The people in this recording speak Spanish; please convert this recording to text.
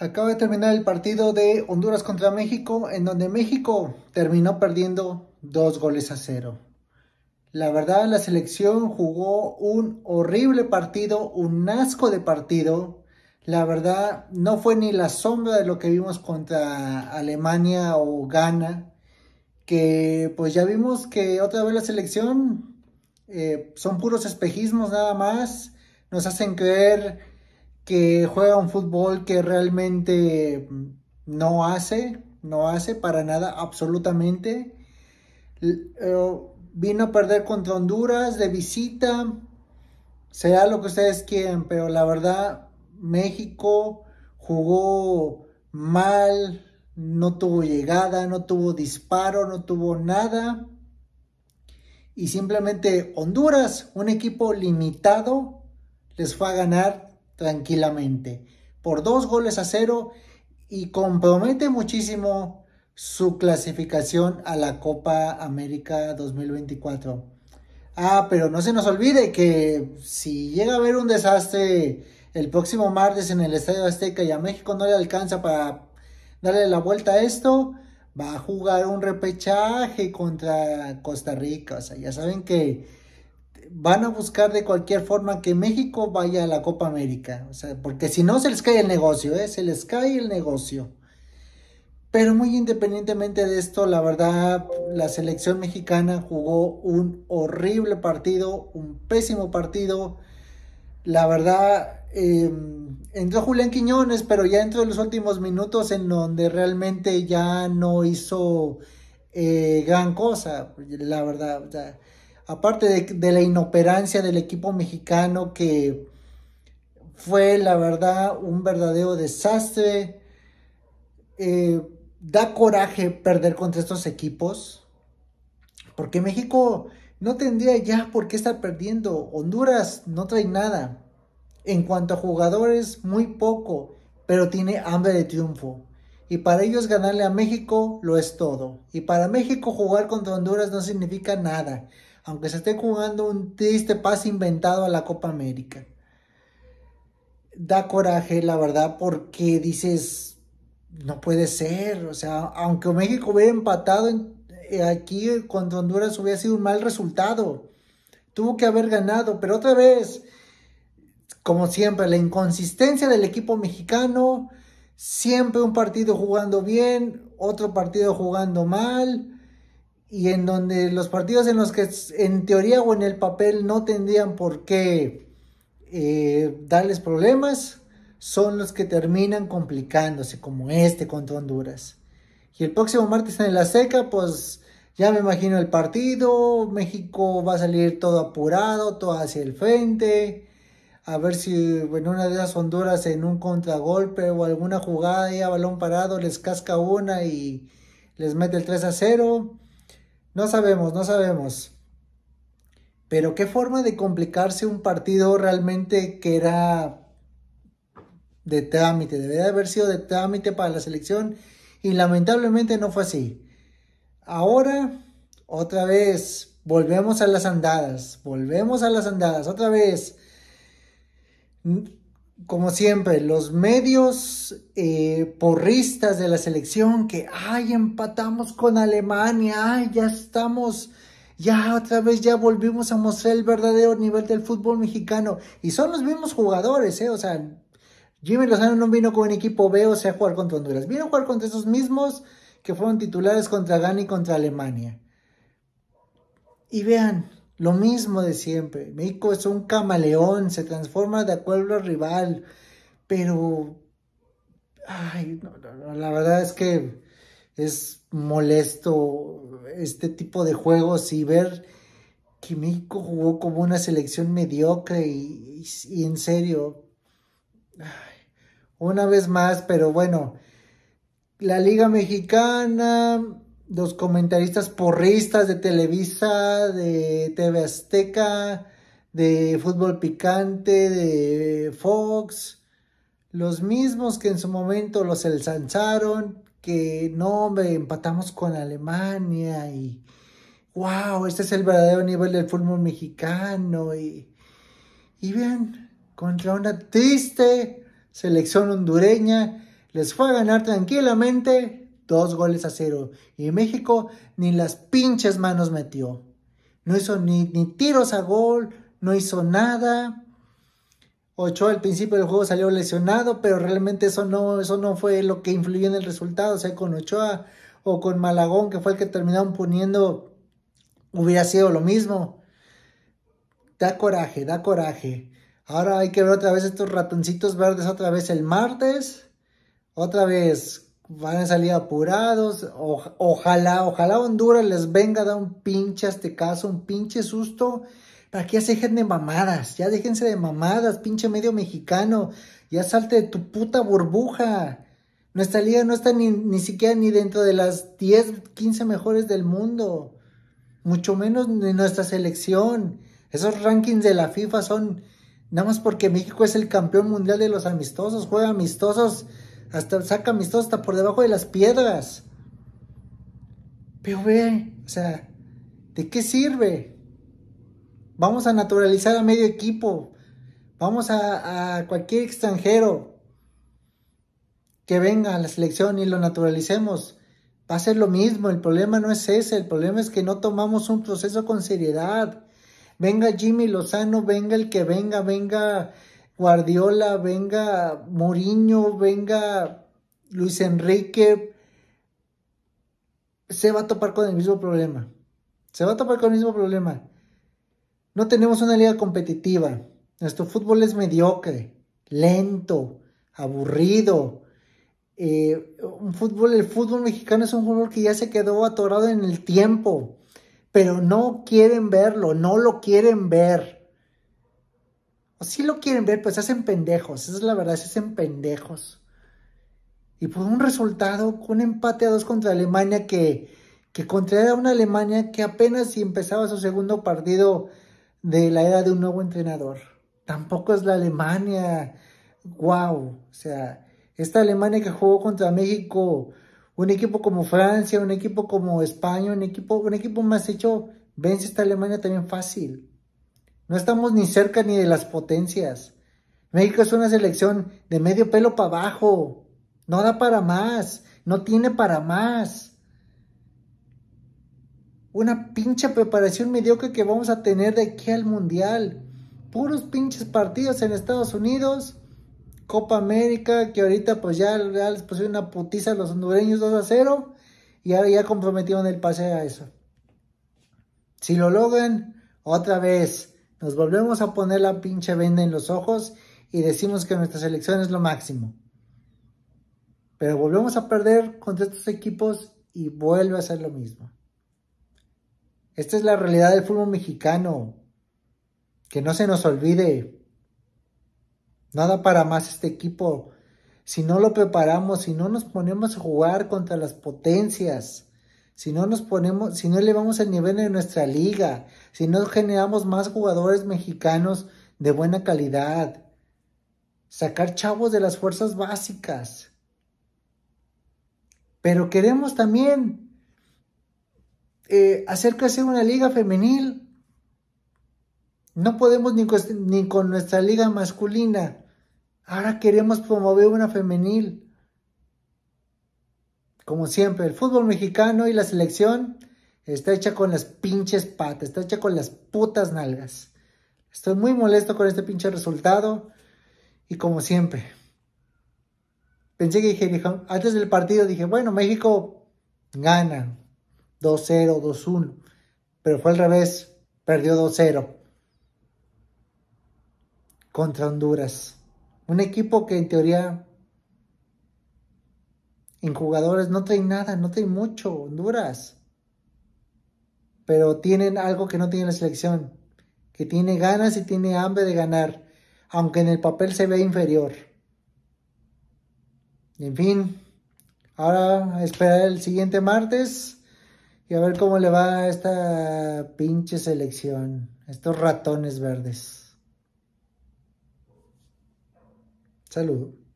Acaba de terminar el partido de Honduras contra México, en donde México terminó perdiendo dos goles a cero. La verdad, la selección jugó un horrible partido, un asco de partido. La verdad, no fue ni la sombra de lo que vimos contra Alemania o Ghana, que pues ya vimos que otra vez la selección eh, son puros espejismos nada más. Nos hacen creer que juega un fútbol que realmente no hace, no hace para nada, absolutamente. Eh, vino a perder contra Honduras de visita, sea lo que ustedes quieran, pero la verdad, México jugó mal, no tuvo llegada, no tuvo disparo, no tuvo nada. Y simplemente Honduras, un equipo limitado, les fue a ganar tranquilamente por dos goles a cero y compromete muchísimo su clasificación a la Copa América 2024. Ah, pero no se nos olvide que si llega a haber un desastre el próximo martes en el Estadio Azteca y a México no le alcanza para darle la vuelta a esto, va a jugar un repechaje contra Costa Rica. O sea, ya saben que van a buscar de cualquier forma que México vaya a la Copa América, o sea, porque si no se les cae el negocio, ¿eh? se les cae el negocio. Pero muy independientemente de esto, la verdad, la selección mexicana jugó un horrible partido, un pésimo partido. La verdad, em, entró Julián Quiñones, pero ya entró de los últimos minutos en donde realmente ya no hizo eh, gran cosa, la verdad. O sea, aparte de, la inoperancia del equipo mexicano que fue la verdad un verdadero desastre, eh, da coraje perder contra estos equipos, porque México no tendría ya por qué estar perdiendo, Honduras no trae nada, en cuanto a jugadores muy poco, pero tiene hambre de triunfo. Y para ellos ganarle a México lo es todo. Y para México jugar contra Honduras no significa nada aunque se esté jugando un triste pase inventado a la Copa América. Da coraje, la verdad, porque dices, no puede ser, o sea, aunque México hubiera empatado eh, aquí contra Honduras hubiera sido un mal resultado. Tuvo que haber ganado, pero otra vez, como siempre, la inconsistencia del equipo mexicano, siempre un partido jugando bien, otro partido jugando mal y en donde los partidos en los que en teoría o en el papel no tendrían por qué eh, darles problemas, son los que terminan complicándose, como este contra Honduras. Y el próximo martes en la seca, pues ya me imagino el partido, México va a salir todo apurado, todo hacia el frente, a ver si en una de esas Honduras en un contragolpe o alguna jugada ya balón parado les casca una y les mete el 3 a 0 no sabemos, no sabemos. Pero qué forma de complicarse un partido realmente que era de trámite, debería haber sido de trámite para la selección y lamentablemente no fue así. Ahora, otra vez, volvemos a las andadas, volvemos a las andadas, otra vez como siempre, los medios eh, porristas de la selección que, ay, empatamos con Alemania, ay, ya estamos, ya otra vez, ya volvimos a mostrar el verdadero nivel del fútbol mexicano. Y son los mismos jugadores, ¿eh? O sea, Jimmy Lozano no vino con un equipo B, o sea, a jugar contra Honduras. Vino a jugar contra esos mismos que fueron titulares contra Ghana y contra Alemania. Y vean, lo mismo de siempre. México es un camaleón, se transforma de acuerdo a rival. Pero. Ay, no, la verdad es que es molesto este tipo de juegos y ver que México jugó como una selección mediocre y, en serio. una vez más, pero bueno. La Liga Mexicana los comentaristas porristas de Televisa, de TV Azteca, de Fútbol Picante, de Fox, los mismos que en su momento los ensancharon, que no, empatamos con Alemania y wow, este es el verdadero nivel del fútbol mexicano y, y vean, contra una triste selección hondureña, les fue a ganar tranquilamente dos goles a cero. Y México ni las pinches manos metió. No hizo ni, tiros a gol, no hizo nada. Ochoa al principio del juego salió lesionado, pero realmente eso no, eso no fue lo que influyó en el resultado. O sea, con Ochoa o con Malagón, que fue el que terminaron poniendo, hubiera sido lo mismo. Da coraje, da coraje. Ahora hay que ver otra vez estos ratoncitos verdes, otra vez el martes, otra vez van a salir apurados. O, ojalá, ojalá Honduras les venga a dar un pinche este caso, un pinche susto. Para que ya se dejen de mamadas, ya déjense de mamadas, pinche medio mexicano. Ya salte de tu puta burbuja. Nuestra liga no está ni, ni siquiera ni dentro de las 10, 15 mejores del mundo. Mucho menos de nuestra selección. Esos rankings de la FIFA son nada más porque México es el campeón mundial de los amistosos. Juega amistosos hasta saca dos hasta por debajo de las piedras. Pero ve, o sea, ¿de qué sirve? Vamos a naturalizar a medio equipo. Vamos a, a cualquier extranjero que venga a la selección y lo naturalicemos. Va a ser lo mismo. El problema no es ese. El problema es que no tomamos un proceso con seriedad. Venga Jimmy Lozano, venga el que venga, venga Guardiola, venga Mourinho, venga Luis Enrique, se va a topar con el mismo problema. Se va a topar con el mismo problema. No tenemos una liga competitiva. Nuestro fútbol es mediocre, lento, aburrido. Eh, un fútbol, el fútbol mexicano es un fútbol que ya se quedó atorado en el tiempo, pero no quieren verlo, no lo quieren ver si lo quieren ver, pues hacen pendejos. Esa es la verdad, se hacen pendejos. Y por un resultado, un empate a dos contra Alemania que, que contrae una Alemania que apenas si empezaba su segundo partido de la era de un nuevo entrenador. Tampoco es la Alemania. ¡Wow! O sea, esta Alemania que jugó contra México, un equipo como Francia, un equipo como España, un equipo, un equipo más hecho, vence esta Alemania también fácil. No estamos ni cerca ni de las potencias. México es una selección de medio pelo para abajo. No da para más. No tiene para más. Una pinche preparación mediocre que vamos a tener de aquí al Mundial. Puros pinches partidos en Estados Unidos. Copa América, que ahorita pues ya, les pusieron una putiza a los hondureños 2 a 0. Y ahora ya comprometieron el pase a eso. Si lo logran, otra vez nos volvemos a poner la pinche venda en los ojos y decimos que nuestra selección es lo máximo. Pero volvemos a perder contra estos equipos y vuelve a ser lo mismo. Esta es la realidad del fútbol mexicano. Que no se nos olvide. Nada para más este equipo. Si no lo preparamos, si no nos ponemos a jugar contra las potencias, si no nos ponemos, si no elevamos el nivel de nuestra liga, si no generamos más jugadores mexicanos de buena calidad, sacar chavos de las fuerzas básicas. Pero queremos también eh, hacer crecer una liga femenil. No podemos ni con nuestra liga masculina. Ahora queremos promover una femenil como siempre, el fútbol mexicano y la selección está hecha con las pinches patas, está hecha con las putas nalgas. Estoy muy molesto con este pinche resultado y como siempre. Pensé que dije, antes del partido dije, bueno, México gana 2-0, 2-1, pero fue al revés, perdió 2-0 contra Honduras. Un equipo que en teoría en jugadores no traen nada, no traen mucho Honduras. Pero tienen algo que no tiene la selección, que tiene ganas y tiene hambre de ganar, aunque en el papel se ve inferior. En fin, ahora a esperar el siguiente martes y a ver cómo le va a esta pinche selección, estos ratones verdes. Saludos.